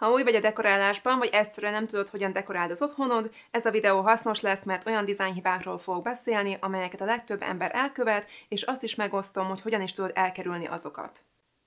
Ha új vagy a dekorálásban, vagy egyszerűen nem tudod, hogyan dekoráld az otthonod, ez a videó hasznos lesz, mert olyan dizájnhibákról fogok beszélni, amelyeket a legtöbb ember elkövet, és azt is megosztom, hogy hogyan is tudod elkerülni azokat.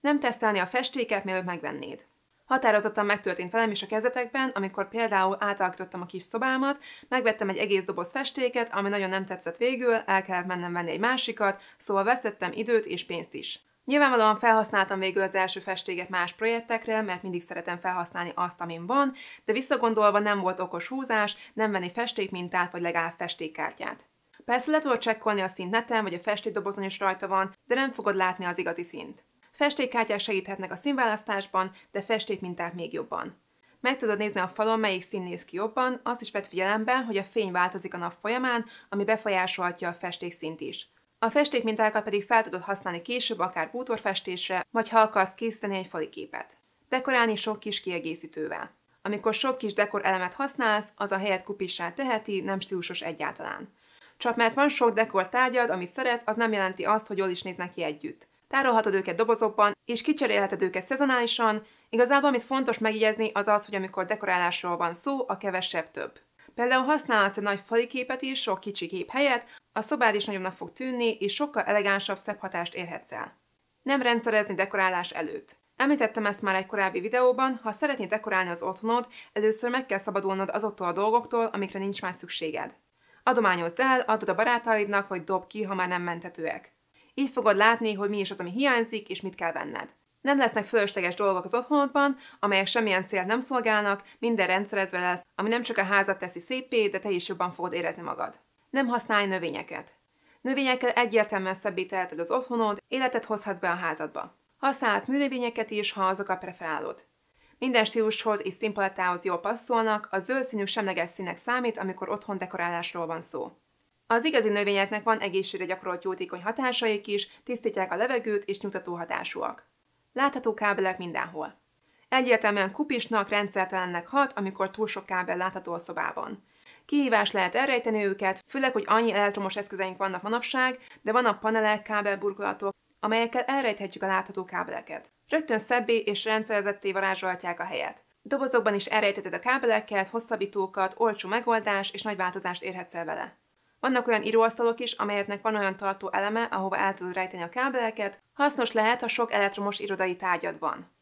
Nem tesztelni a festéket, mielőtt megvennéd. Határozottan megtörtént velem is a kezetekben, amikor például átalakítottam a kis szobámat, megvettem egy egész doboz festéket, ami nagyon nem tetszett végül, el kellett mennem venni egy másikat, szóval veszettem időt és pénzt is. Nyilvánvalóan felhasználtam végül az első festéket más projektekre, mert mindig szeretem felhasználni azt, amin van, de visszagondolva nem volt okos húzás, nem venni festékmintát vagy legalább festékkártyát. Persze le tudod csekkolni a szint neten, vagy a festékdobozon is rajta van, de nem fogod látni az igazi szint. Festékkártyák segíthetnek a színválasztásban, de festékmintát még jobban. Meg tudod nézni a falon, melyik szín néz ki jobban, azt is vett figyelembe, hogy a fény változik a nap folyamán, ami befolyásolhatja a festék szint is. A festékmintákat pedig fel tudod használni később akár bútorfestésre, vagy ha akarsz készíteni egy faliképet. Dekorálni sok kis kiegészítővel. Amikor sok kis dekor elemet használsz, az a helyet kupissá teheti, nem stílusos egyáltalán. Csak mert van sok dekor tárgyad, amit szeretsz, az nem jelenti azt, hogy jól is néznek ki együtt. Tárolhatod őket dobozokban, és kicserélheted őket szezonálisan, igazából amit fontos megjegyezni az az, hogy amikor dekorálásról van szó, a kevesebb több. Például használhatsz egy nagy fali képet is, sok kicsi kép helyett, a szobád is nagyobbnak fog tűnni, és sokkal elegánsabb, szebb hatást érhetsz el. Nem rendszerezni dekorálás előtt. Említettem ezt már egy korábbi videóban, ha szeretnéd dekorálni az otthonod, először meg kell szabadulnod azoktól a dolgoktól, amikre nincs más szükséged. Adományozd el, adod a barátaidnak, vagy dob ki, ha már nem mentetőek. Így fogod látni, hogy mi is az, ami hiányzik, és mit kell venned. Nem lesznek fölösleges dolgok az otthonodban, amelyek semmilyen célt nem szolgálnak, minden rendszerezve lesz, ami nem csak a házat teszi szépé, de te is jobban fogod érezni magad. Nem használj növényeket. Növényekkel egyértelműen szebbé teheted az otthonod, életet hozhatsz be a házadba. Használhatsz műnövényeket is, ha azokat preferálod. Minden stílushoz és színpalettához jól passzolnak, a zöld színű semleges színek számít, amikor otthon dekorálásról van szó. Az igazi növényeknek van egészségre gyakorolt jótékony hatásaik is, tisztítják a levegőt és nyugtató hatásúak. Látható kábelek mindenhol. Egyértelműen kupisnak, rendszertelennek hat, amikor túl sok kábel látható a szobában. Kihívás lehet elrejteni őket, főleg, hogy annyi elektromos eszközeink vannak manapság, de vannak panelek, kábelburkolatok, amelyekkel elrejthetjük a látható kábeleket. Rögtön szebbé és rendszerezetté varázsolhatják a helyet. Dobozokban is elrejtheted a kábeleket, hosszabbítókat, olcsó megoldás és nagy változást érhetsz el vele. Vannak olyan íróasztalok is, amelyeknek van olyan tartó eleme, ahova el tudod rejteni a kábeleket, hasznos lehet, ha sok elektromos irodai tárgyad van.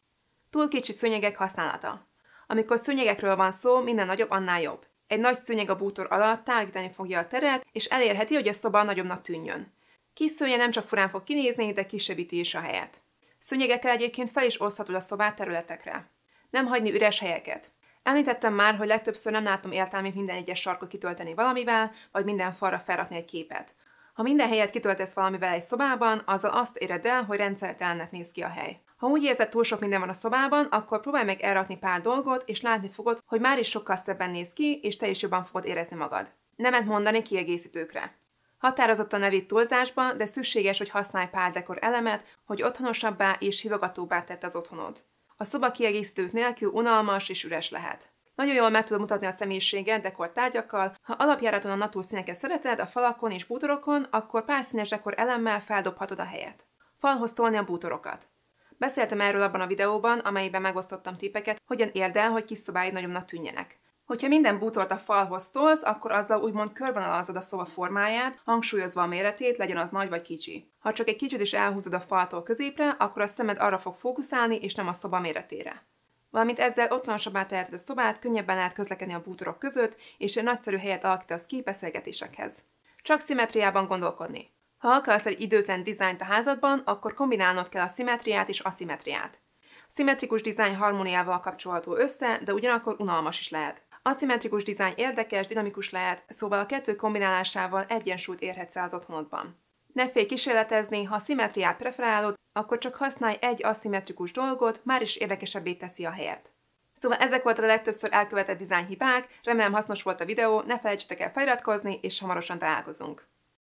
Túl kicsi szőnyegek használata. Amikor szőnyegekről van szó, minden nagyobb, annál jobb. Egy nagy szőnyeg a bútor alatt tágítani fogja a teret, és elérheti, hogy a szoba nagyobbnak tűnjön. Kis szőnye nem csak furán fog kinézni, de kisebbíti is a helyet. Szőnyegekkel egyébként fel is oszthatod a szobát területekre. Nem hagyni üres helyeket. Említettem már, hogy legtöbbször nem látom értelmét minden egyes sarkot kitölteni valamivel, vagy minden falra felrakni egy képet. Ha minden helyet kitöltesz valamivel egy szobában, azzal azt éred el, hogy rendszertelennek néz ki a hely. Ha úgy érzed, túl sok minden van a szobában, akkor próbálj meg elrakni pár dolgot, és látni fogod, hogy már is sokkal szebben néz ki, és te is jobban fogod érezni magad. Nemet mondani kiegészítőkre. Határozottan a nevét túlzásba, de szükséges, hogy használj pár dekor elemet, hogy otthonosabbá és hivogatóbbá tett az otthonod. A szoba kiegészítőt nélkül unalmas és üres lehet. Nagyon jól meg tudod mutatni a személyiséget dekor tárgyakkal, ha alapjáraton a natúr színeket szereted, a falakon és bútorokon, akkor pár színes dekor elemmel feldobhatod a helyet. Falhoz tolni a bútorokat. Beszéltem erről abban a videóban, amelyben megosztottam tippeket, hogyan érdel, hogy kis szobáid nagyobbnak tűnjenek. Hogyha minden bútort a falhoz tolsz, akkor azzal úgymond körvonalazod a szoba formáját, hangsúlyozva a méretét, legyen az nagy vagy kicsi. Ha csak egy kicsit is elhúzod a faltól középre, akkor a szemed arra fog fókuszálni, és nem a szoba méretére. Valamint ezzel otthonosabbá teheted a szobát, könnyebben lehet közlekedni a bútorok között, és egy nagyszerű helyet alakítasz ki beszélgetésekhez. Csak szimmetriában gondolkodni. Ha akarsz egy időtlen dizájnt a házadban, akkor kombinálnod kell a szimmetriát és aszimetriát. Szimmetrikus dizájn harmóniával kapcsolható össze, de ugyanakkor unalmas is lehet. Aszimmetrikus dizájn érdekes, dinamikus lehet, szóval a kettő kombinálásával egyensúlyt érhetsz el az otthonodban. Ne félj kísérletezni, ha szimmetriát preferálod, akkor csak használj egy aszimmetrikus dolgot, már is érdekesebbé teszi a helyet. Szóval ezek voltak a legtöbbször elkövetett dizájnhibák, remélem hasznos volt a videó, ne felejtsetek el feliratkozni, és hamarosan találkozunk.